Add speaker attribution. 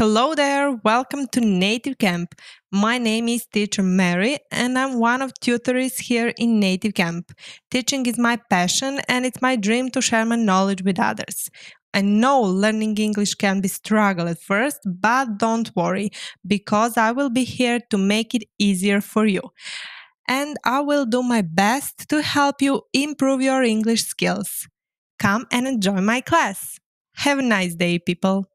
Speaker 1: Hello there, welcome to Native Camp. My name is Teacher Mary, and I'm one of tutors here in Native Camp. Teaching is my passion, and it's my dream to share my knowledge with others. I know learning English can be struggle at first, but don't worry, because I will be here to make it easier for you. And I will do my best to help you improve your English skills. Come and enjoy my class. Have a nice day, people.